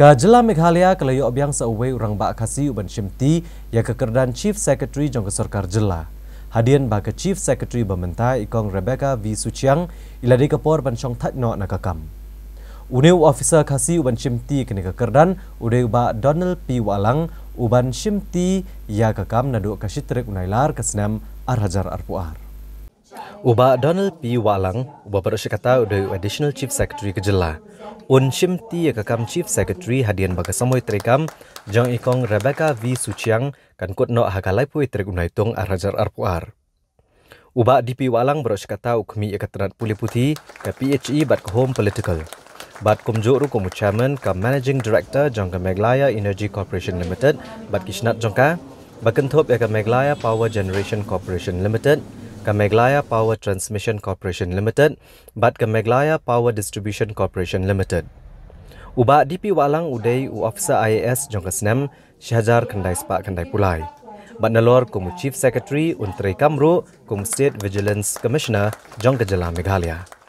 Ka jela Meghalaya kelayo abyang sewe urang ba kasi uban shimti yang kekerdan Chief Secretary Jongkesor Karjela. Hadian baka Chief Secretary bementa ikong Rebecca V. Suciang ila di kepor ban chong tatno nakakam. Unew officer kasi uban shimti kene kekerdan ude ba Donald P. Walang uban shimti ya kekam nadu unai lar kesenam arhajar arpuar. Uba Donald P. Walang, uba perusahaan kata udah additional chief secretary kejelah un shimti kakam chief secretary hadian baka samoy trekam jong ikong rebecca v suchiang kan kut no hakalai pui tregunai tong arhajar arpuar uba dp walang bro shikata ukmi ekatrat puli puti ka phe bat home political bat kumjo ru kum chairman ka managing director jong meglaya energy corporation limited bat kishnat jongka bakanthop ekam meglaya power generation corporation limited Kamaglaya Power Transmission Corporation Limited bat Kamaglaya Power Distribution Corporation Limited. Uba DP Walang Uday u Officer IAS Jongka Senem Syahjar Kendai Sepak Kendai Pulai. Bat Nalor Kumu Chief Secretary Untri Kamru Kumu State Vigilance Commissioner Jongka Jela Meghalaya.